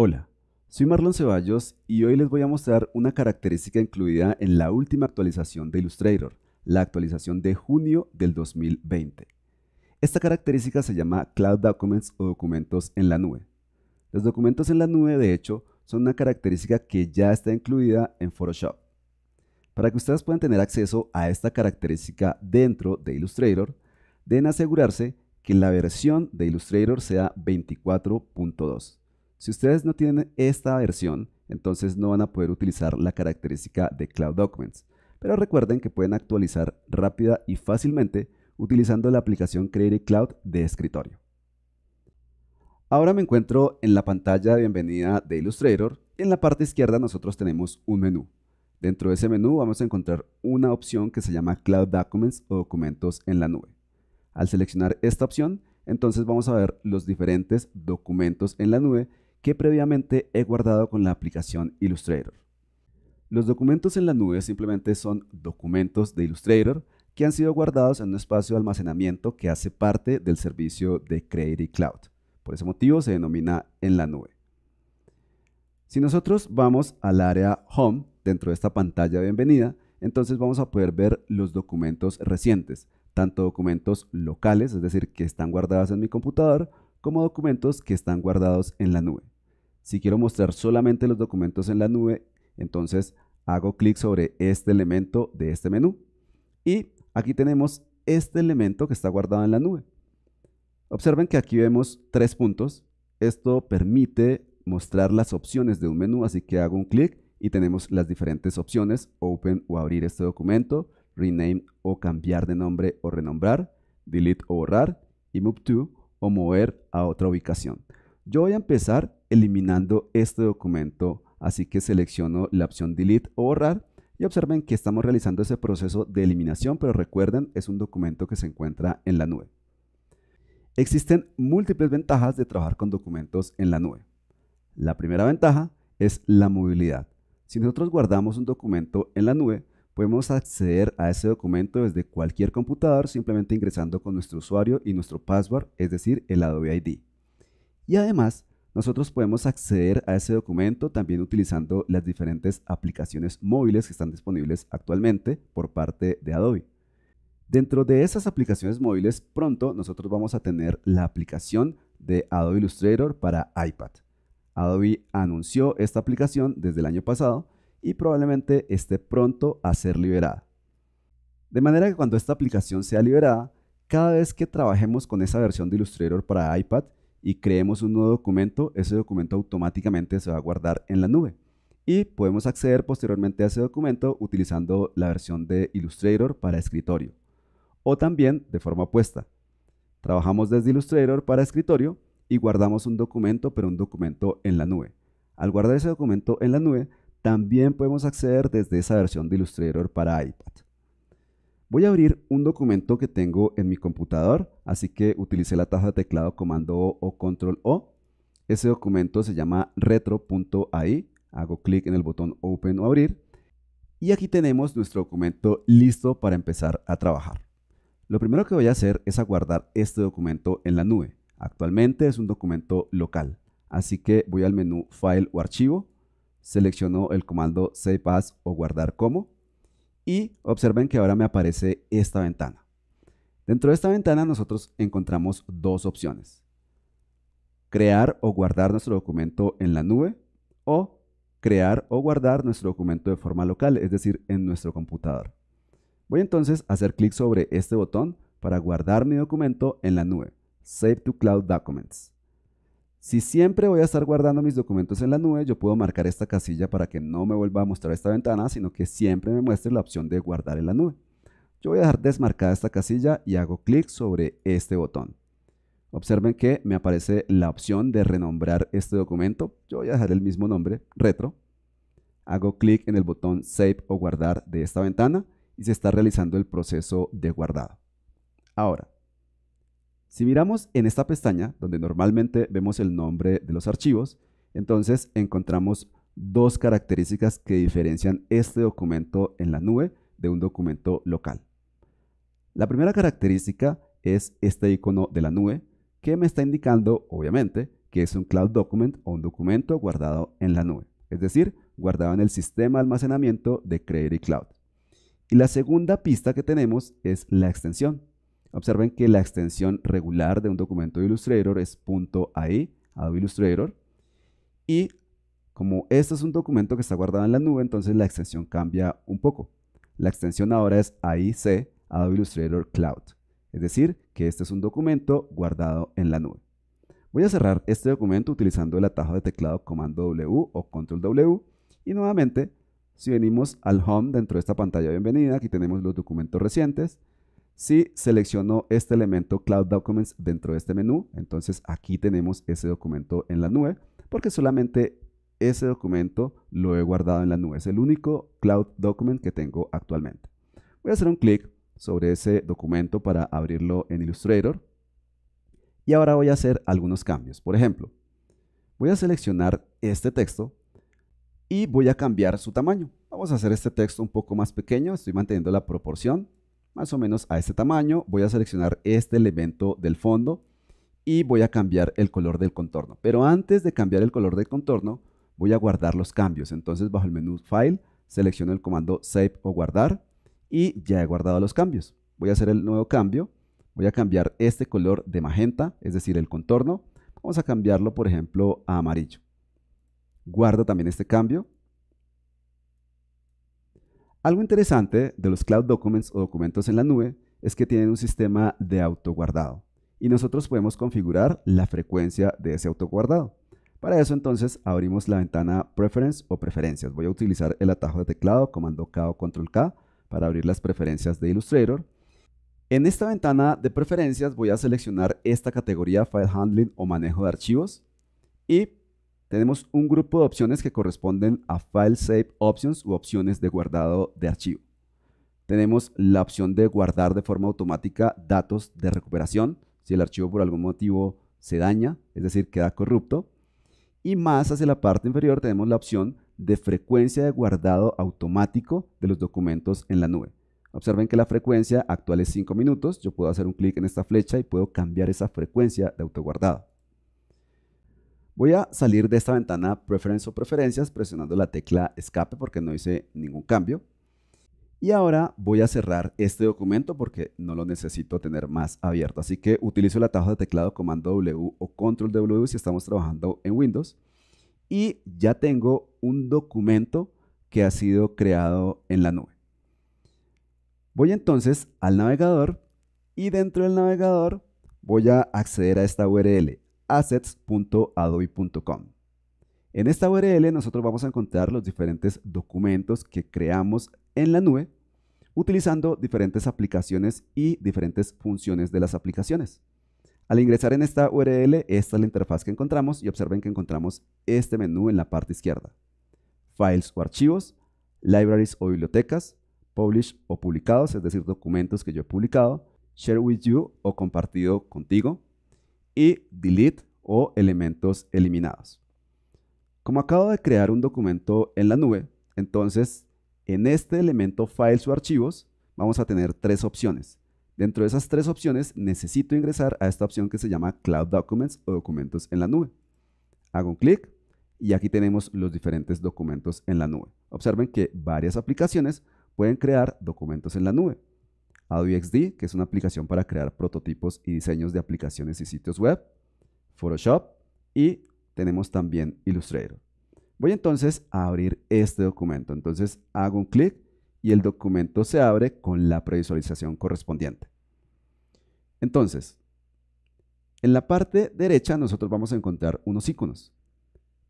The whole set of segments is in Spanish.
Hola, soy Marlon Ceballos y hoy les voy a mostrar una característica incluida en la última actualización de Illustrator, la actualización de junio del 2020. Esta característica se llama Cloud Documents o documentos en la nube. Los documentos en la nube, de hecho, son una característica que ya está incluida en Photoshop. Para que ustedes puedan tener acceso a esta característica dentro de Illustrator, deben asegurarse que la versión de Illustrator sea 24.2. Si ustedes no tienen esta versión, entonces no van a poder utilizar la característica de Cloud Documents, pero recuerden que pueden actualizar rápida y fácilmente utilizando la aplicación Creative Cloud de escritorio. Ahora me encuentro en la pantalla de bienvenida de Illustrator en la parte izquierda nosotros tenemos un menú. Dentro de ese menú vamos a encontrar una opción que se llama Cloud Documents o documentos en la nube. Al seleccionar esta opción, entonces vamos a ver los diferentes documentos en la nube que previamente he guardado con la aplicación Illustrator. Los documentos en la nube simplemente son documentos de Illustrator que han sido guardados en un espacio de almacenamiento que hace parte del servicio de Creative Cloud. Por ese motivo se denomina en la nube. Si nosotros vamos al área Home, dentro de esta pantalla bienvenida, entonces vamos a poder ver los documentos recientes, tanto documentos locales, es decir, que están guardados en mi computador, como documentos que están guardados en la nube. Si quiero mostrar solamente los documentos en la nube, entonces hago clic sobre este elemento de este menú. Y aquí tenemos este elemento que está guardado en la nube. Observen que aquí vemos tres puntos. Esto permite mostrar las opciones de un menú, así que hago un clic y tenemos las diferentes opciones, open o abrir este documento, rename o cambiar de nombre o renombrar, delete o borrar, y move to o mover a otra ubicación. Yo voy a empezar eliminando este documento, así que selecciono la opción Delete o Borrar y observen que estamos realizando ese proceso de eliminación, pero recuerden, es un documento que se encuentra en la nube. Existen múltiples ventajas de trabajar con documentos en la nube. La primera ventaja es la movilidad. Si nosotros guardamos un documento en la nube, Podemos acceder a ese documento desde cualquier computador simplemente ingresando con nuestro usuario y nuestro password, es decir, el Adobe ID. Y además, nosotros podemos acceder a ese documento también utilizando las diferentes aplicaciones móviles que están disponibles actualmente por parte de Adobe. Dentro de esas aplicaciones móviles, pronto nosotros vamos a tener la aplicación de Adobe Illustrator para iPad. Adobe anunció esta aplicación desde el año pasado y probablemente esté pronto a ser liberada. De manera que cuando esta aplicación sea liberada, cada vez que trabajemos con esa versión de Illustrator para iPad y creemos un nuevo documento, ese documento automáticamente se va a guardar en la nube y podemos acceder posteriormente a ese documento utilizando la versión de Illustrator para escritorio o también de forma opuesta. Trabajamos desde Illustrator para escritorio y guardamos un documento, pero un documento en la nube. Al guardar ese documento en la nube, también podemos acceder desde esa versión de Illustrator para iPad. Voy a abrir un documento que tengo en mi computador, así que utilicé la taja de teclado comando O o control O. Ese documento se llama retro.ai. Hago clic en el botón Open o Abrir. Y aquí tenemos nuestro documento listo para empezar a trabajar. Lo primero que voy a hacer es aguardar este documento en la nube. Actualmente es un documento local, así que voy al menú File o Archivo selecciono el comando Save As o guardar como y observen que ahora me aparece esta ventana. Dentro de esta ventana nosotros encontramos dos opciones. Crear o guardar nuestro documento en la nube o crear o guardar nuestro documento de forma local, es decir, en nuestro computador. Voy entonces a hacer clic sobre este botón para guardar mi documento en la nube, Save to Cloud Documents. Si siempre voy a estar guardando mis documentos en la nube, yo puedo marcar esta casilla para que no me vuelva a mostrar esta ventana, sino que siempre me muestre la opción de guardar en la nube. Yo voy a dejar desmarcada esta casilla y hago clic sobre este botón. Observen que me aparece la opción de renombrar este documento. Yo voy a dejar el mismo nombre, retro. Hago clic en el botón Save o Guardar de esta ventana y se está realizando el proceso de guardado. Ahora, si miramos en esta pestaña, donde normalmente vemos el nombre de los archivos, entonces encontramos dos características que diferencian este documento en la nube de un documento local. La primera característica es este icono de la nube, que me está indicando, obviamente, que es un cloud document o un documento guardado en la nube, es decir, guardado en el sistema de almacenamiento de Creative Cloud. Y la segunda pista que tenemos es la extensión, Observen que la extensión regular de un documento de Illustrator es .ai, Adobe Illustrator, y como este es un documento que está guardado en la nube, entonces la extensión cambia un poco. La extensión ahora es AIC, Adobe Illustrator Cloud, es decir, que este es un documento guardado en la nube. Voy a cerrar este documento utilizando el atajo de teclado comando W o control W y nuevamente, si venimos al home dentro de esta pantalla bienvenida, aquí tenemos los documentos recientes, si selecciono este elemento Cloud Documents dentro de este menú, entonces aquí tenemos ese documento en la nube, porque solamente ese documento lo he guardado en la nube. Es el único Cloud Document que tengo actualmente. Voy a hacer un clic sobre ese documento para abrirlo en Illustrator. Y ahora voy a hacer algunos cambios. Por ejemplo, voy a seleccionar este texto y voy a cambiar su tamaño. Vamos a hacer este texto un poco más pequeño, estoy manteniendo la proporción más o menos a este tamaño. Voy a seleccionar este elemento del fondo y voy a cambiar el color del contorno. Pero antes de cambiar el color del contorno, voy a guardar los cambios. Entonces bajo el menú File, selecciono el comando Save o Guardar y ya he guardado los cambios. Voy a hacer el nuevo cambio. Voy a cambiar este color de magenta, es decir, el contorno. Vamos a cambiarlo, por ejemplo, a amarillo. guarda también este cambio algo interesante de los cloud documents o documentos en la nube es que tienen un sistema de autoguardado y nosotros podemos configurar la frecuencia de ese autoguardado. Para eso entonces abrimos la ventana Preference o Preferencias. Voy a utilizar el atajo de teclado, comando K o control K para abrir las preferencias de Illustrator. En esta ventana de preferencias voy a seleccionar esta categoría File Handling o manejo de archivos y tenemos un grupo de opciones que corresponden a File Save Options u opciones de guardado de archivo. Tenemos la opción de guardar de forma automática datos de recuperación si el archivo por algún motivo se daña, es decir, queda corrupto. Y más hacia la parte inferior tenemos la opción de frecuencia de guardado automático de los documentos en la nube. Observen que la frecuencia actual es 5 minutos. Yo puedo hacer un clic en esta flecha y puedo cambiar esa frecuencia de autoguardado. Voy a salir de esta ventana Preference o Preferencias presionando la tecla Escape porque no hice ningún cambio. Y ahora voy a cerrar este documento porque no lo necesito tener más abierto. Así que utilizo la atajo de teclado Comando W o Control W si estamos trabajando en Windows. Y ya tengo un documento que ha sido creado en la nube. Voy entonces al navegador y dentro del navegador voy a acceder a esta URL assets.adobe.com. En esta URL nosotros vamos a encontrar los diferentes documentos que creamos en la nube utilizando diferentes aplicaciones y diferentes funciones de las aplicaciones. Al ingresar en esta URL, esta es la interfaz que encontramos y observen que encontramos este menú en la parte izquierda. Files o archivos, libraries o bibliotecas, publish o publicados, es decir, documentos que yo he publicado, share with you o compartido contigo, y delete o elementos eliminados. Como acabo de crear un documento en la nube, entonces en este elemento files o archivos vamos a tener tres opciones. Dentro de esas tres opciones necesito ingresar a esta opción que se llama Cloud Documents o documentos en la nube. Hago un clic y aquí tenemos los diferentes documentos en la nube. Observen que varias aplicaciones pueden crear documentos en la nube. Adobe XD, que es una aplicación para crear prototipos y diseños de aplicaciones y sitios web, Photoshop y tenemos también Illustrator. Voy entonces a abrir este documento. Entonces hago un clic y el documento se abre con la previsualización correspondiente. Entonces, en la parte derecha nosotros vamos a encontrar unos iconos.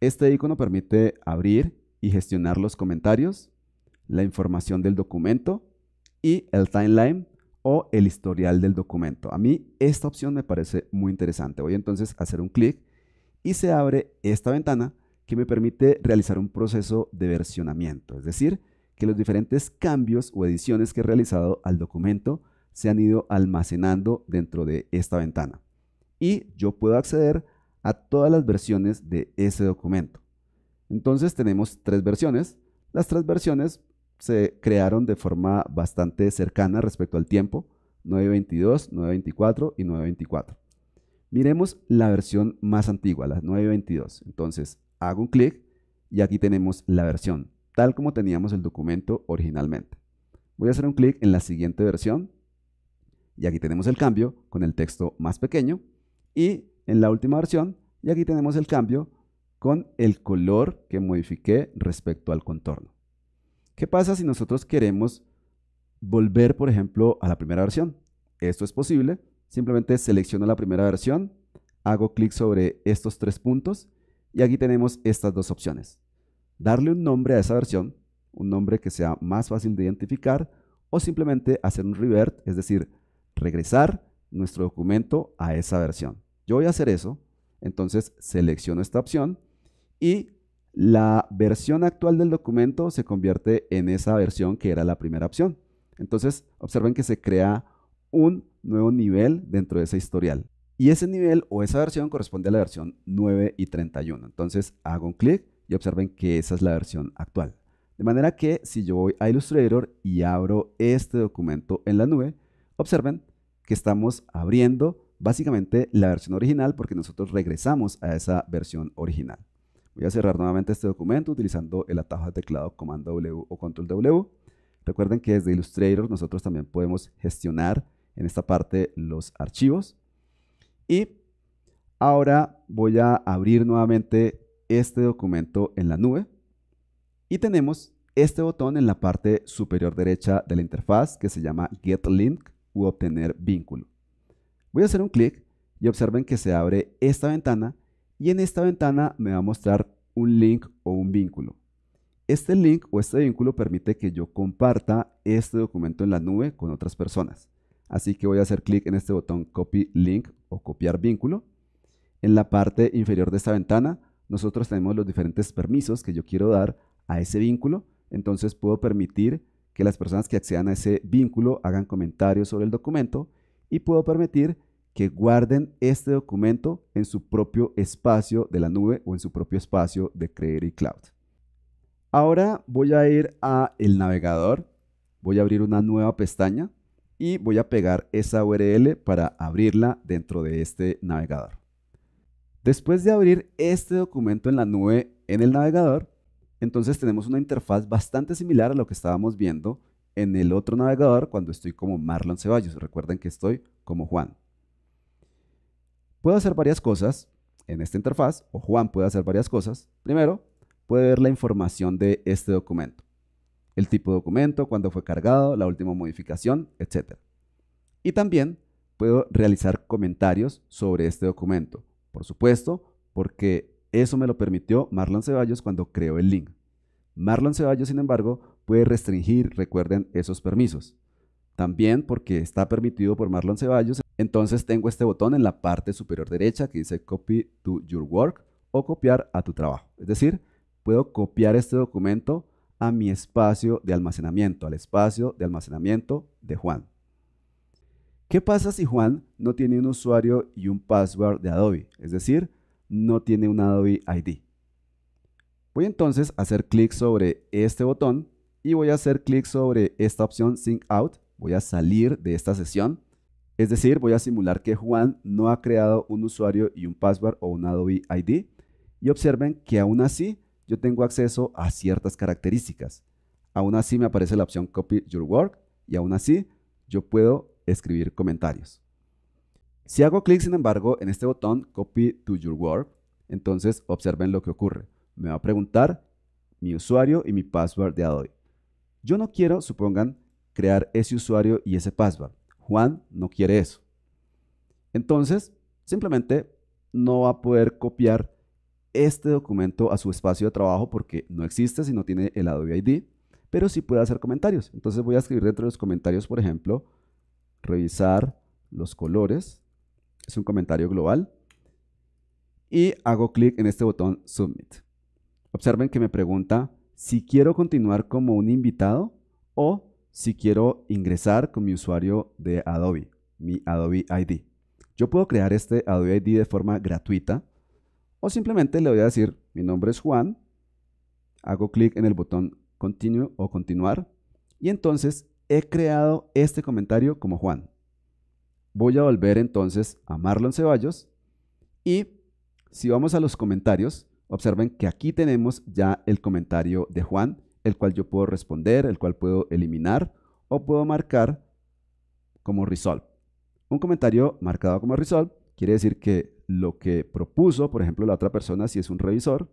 Este icono permite abrir y gestionar los comentarios, la información del documento, y el timeline o el historial del documento. A mí esta opción me parece muy interesante. Voy entonces a hacer un clic y se abre esta ventana que me permite realizar un proceso de versionamiento, es decir, que los diferentes cambios o ediciones que he realizado al documento se han ido almacenando dentro de esta ventana. Y yo puedo acceder a todas las versiones de ese documento. Entonces tenemos tres versiones. Las tres versiones se crearon de forma bastante cercana respecto al tiempo, 922, 924 y 924. Miremos la versión más antigua, la 922. Entonces, hago un clic y aquí tenemos la versión, tal como teníamos el documento originalmente. Voy a hacer un clic en la siguiente versión y aquí tenemos el cambio con el texto más pequeño y en la última versión y aquí tenemos el cambio con el color que modifiqué respecto al contorno. ¿Qué pasa si nosotros queremos volver, por ejemplo, a la primera versión? Esto es posible. Simplemente selecciono la primera versión, hago clic sobre estos tres puntos y aquí tenemos estas dos opciones. Darle un nombre a esa versión, un nombre que sea más fácil de identificar o simplemente hacer un revert, es decir, regresar nuestro documento a esa versión. Yo voy a hacer eso, entonces selecciono esta opción y la versión actual del documento se convierte en esa versión que era la primera opción. Entonces, observen que se crea un nuevo nivel dentro de ese historial. Y ese nivel o esa versión corresponde a la versión 9 y 31. Entonces, hago un clic y observen que esa es la versión actual. De manera que si yo voy a Illustrator y abro este documento en la nube, observen que estamos abriendo básicamente la versión original porque nosotros regresamos a esa versión original. Voy a cerrar nuevamente este documento utilizando el atajo de teclado comando W o control W. Recuerden que desde Illustrator nosotros también podemos gestionar en esta parte los archivos. Y ahora voy a abrir nuevamente este documento en la nube. Y tenemos este botón en la parte superior derecha de la interfaz que se llama Get Link u Obtener Vínculo. Voy a hacer un clic y observen que se abre esta ventana y en esta ventana me va a mostrar un link o un vínculo. Este link o este vínculo permite que yo comparta este documento en la nube con otras personas. Así que voy a hacer clic en este botón Copy Link o Copiar Vínculo. En la parte inferior de esta ventana nosotros tenemos los diferentes permisos que yo quiero dar a ese vínculo. Entonces puedo permitir que las personas que accedan a ese vínculo hagan comentarios sobre el documento y puedo permitir que guarden este documento en su propio espacio de la nube o en su propio espacio de Creer y Cloud. Ahora voy a ir a el navegador, voy a abrir una nueva pestaña y voy a pegar esa URL para abrirla dentro de este navegador. Después de abrir este documento en la nube en el navegador, entonces tenemos una interfaz bastante similar a lo que estábamos viendo en el otro navegador cuando estoy como Marlon Ceballos. Recuerden que estoy como Juan. Puedo hacer varias cosas en esta interfaz, o Juan puede hacer varias cosas. Primero, puede ver la información de este documento. El tipo de documento, cuándo fue cargado, la última modificación, etc. Y también puedo realizar comentarios sobre este documento. Por supuesto, porque eso me lo permitió Marlon Ceballos cuando creó el link. Marlon Ceballos, sin embargo, puede restringir, recuerden, esos permisos. También porque está permitido por Marlon Ceballos entonces tengo este botón en la parte superior derecha que dice Copy to your work o copiar a tu trabajo. Es decir, puedo copiar este documento a mi espacio de almacenamiento, al espacio de almacenamiento de Juan. ¿Qué pasa si Juan no tiene un usuario y un password de Adobe? Es decir, no tiene un Adobe ID. Voy entonces a hacer clic sobre este botón y voy a hacer clic sobre esta opción Sync Out. Voy a salir de esta sesión es decir, voy a simular que Juan no ha creado un usuario y un password o un Adobe ID. Y observen que aún así yo tengo acceso a ciertas características. Aún así me aparece la opción Copy Your Work y aún así yo puedo escribir comentarios. Si hago clic, sin embargo, en este botón Copy to Your Work, entonces observen lo que ocurre. Me va a preguntar mi usuario y mi password de Adobe. Yo no quiero, supongan, crear ese usuario y ese password. Juan no quiere eso. Entonces, simplemente no va a poder copiar este documento a su espacio de trabajo porque no existe si no tiene el Adobe ID, pero sí puede hacer comentarios. Entonces voy a escribir dentro de los comentarios, por ejemplo, revisar los colores. Es un comentario global. Y hago clic en este botón Submit. Observen que me pregunta si quiero continuar como un invitado o si quiero ingresar con mi usuario de Adobe, mi Adobe ID. Yo puedo crear este Adobe ID de forma gratuita o simplemente le voy a decir, mi nombre es Juan, hago clic en el botón Continue o Continuar y entonces he creado este comentario como Juan. Voy a volver entonces a Marlon Ceballos y si vamos a los comentarios, observen que aquí tenemos ya el comentario de Juan el cual yo puedo responder, el cual puedo eliminar o puedo marcar como resolve. Un comentario marcado como resolve quiere decir que lo que propuso, por ejemplo, la otra persona, si es un revisor,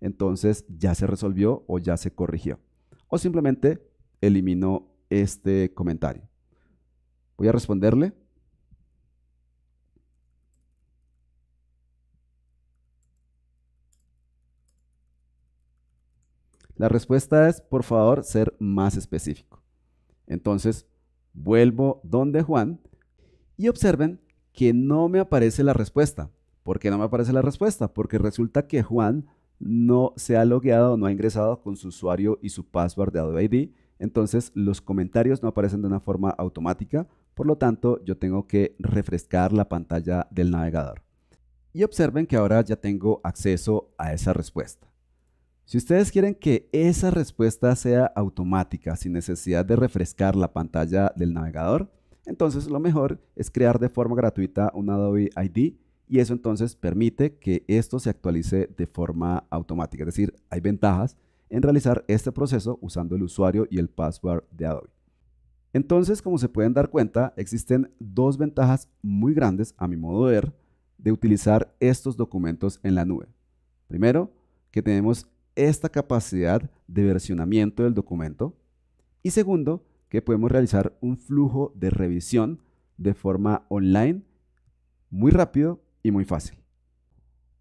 entonces ya se resolvió o ya se corrigió. O simplemente eliminó este comentario. Voy a responderle La respuesta es, por favor, ser más específico. Entonces, vuelvo donde Juan y observen que no me aparece la respuesta. ¿Por qué no me aparece la respuesta? Porque resulta que Juan no se ha logueado, no ha ingresado con su usuario y su password de Adobe ID. Entonces los comentarios no aparecen de una forma automática. Por lo tanto, yo tengo que refrescar la pantalla del navegador. Y observen que ahora ya tengo acceso a esa respuesta. Si ustedes quieren que esa respuesta sea automática, sin necesidad de refrescar la pantalla del navegador, entonces lo mejor es crear de forma gratuita un Adobe ID y eso entonces permite que esto se actualice de forma automática. Es decir, hay ventajas en realizar este proceso usando el usuario y el password de Adobe. Entonces, como se pueden dar cuenta, existen dos ventajas muy grandes, a mi modo de ver, de utilizar estos documentos en la nube. Primero, que tenemos esta capacidad de versionamiento del documento. Y segundo, que podemos realizar un flujo de revisión de forma online, muy rápido y muy fácil.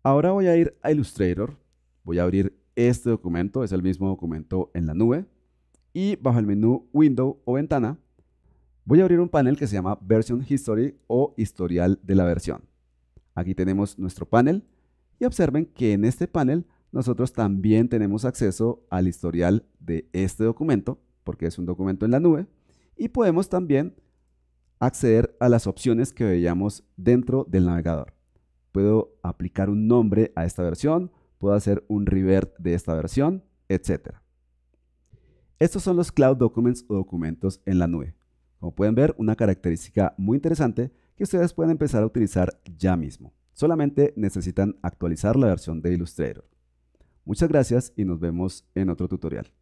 Ahora voy a ir a Illustrator, voy a abrir este documento, es el mismo documento en la nube, y bajo el menú Window o Ventana, voy a abrir un panel que se llama Version History o Historial de la versión. Aquí tenemos nuestro panel y observen que en este panel nosotros también tenemos acceso al historial de este documento, porque es un documento en la nube, y podemos también acceder a las opciones que veíamos dentro del navegador. Puedo aplicar un nombre a esta versión, puedo hacer un revert de esta versión, etc. Estos son los Cloud Documents o documentos en la nube. Como pueden ver, una característica muy interesante que ustedes pueden empezar a utilizar ya mismo. Solamente necesitan actualizar la versión de Illustrator. Muchas gracias y nos vemos en otro tutorial.